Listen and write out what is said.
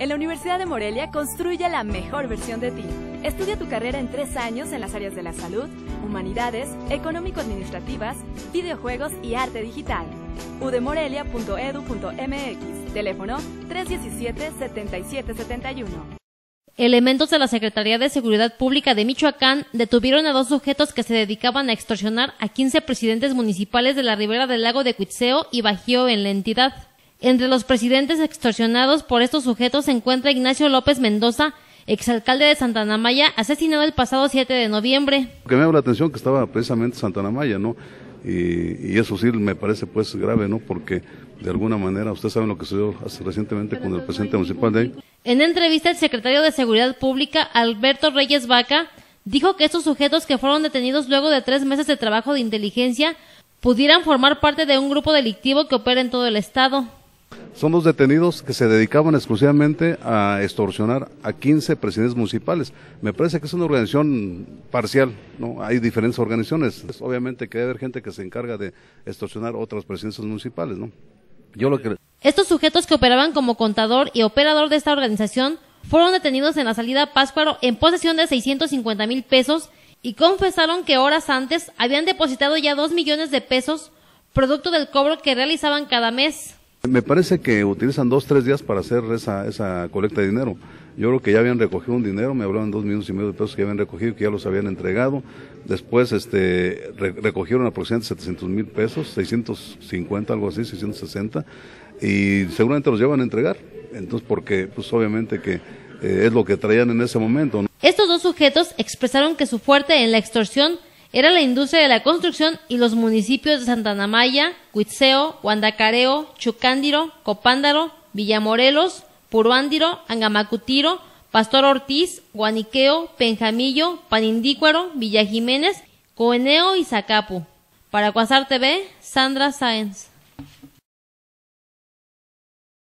En la Universidad de Morelia construye la mejor versión de ti. Estudia tu carrera en tres años en las áreas de la salud, humanidades, económico-administrativas, videojuegos y arte digital. udemorelia.edu.mx Teléfono 317-7771. Elementos de la Secretaría de Seguridad Pública de Michoacán detuvieron a dos sujetos que se dedicaban a extorsionar a 15 presidentes municipales de la ribera del lago de Cuitzeo y Bajío en la entidad. Entre los presidentes extorsionados por estos sujetos se encuentra Ignacio López Mendoza, exalcalde de Santa Maya, asesinado el pasado 7 de noviembre. Que me llama la atención que estaba precisamente Santana Maya, ¿no? Y, eso sí me parece pues grave, ¿no? Porque de alguna manera ustedes saben lo que sucedió recientemente con el presidente municipal de ahí. En entrevista el secretario de Seguridad Pública, Alberto Reyes Vaca, dijo que estos sujetos que fueron detenidos luego de tres meses de trabajo de inteligencia pudieran formar parte de un grupo delictivo que opera en todo el estado son los detenidos que se dedicaban exclusivamente a extorsionar a 15 presidentes municipales. Me parece que es una organización parcial, ¿no? Hay diferentes organizaciones. Obviamente que debe haber gente que se encarga de extorsionar otras presidencias municipales, ¿no? Yo lo que... Estos sujetos que operaban como contador y operador de esta organización fueron detenidos en la salida en posesión de 650 mil pesos y confesaron que horas antes habían depositado ya dos millones de pesos producto del cobro que realizaban cada mes. Me parece que utilizan dos, tres días para hacer esa, esa colecta de dinero. Yo creo que ya habían recogido un dinero, me hablaban dos minutos y medio de pesos que habían recogido, que ya los habían entregado. Después este, recogieron aproximadamente 700 mil pesos, 650, algo así, 660, y seguramente los llevan a entregar. Entonces, porque pues obviamente que eh, es lo que traían en ese momento. Estos dos sujetos expresaron que su fuerte en la extorsión era la industria de la construcción y los municipios de Santa Santanamaya, Cuitseo, Guandacareo, Chucándiro, Copándaro, Villamorelos, Puruándiro, Angamacutiro, Pastor Ortiz, Guaniqueo, Penjamillo, Panindícuaro, Villa Jiménez, Coeneo y Zacapu. Para Cuasar TV, Sandra Sáenz.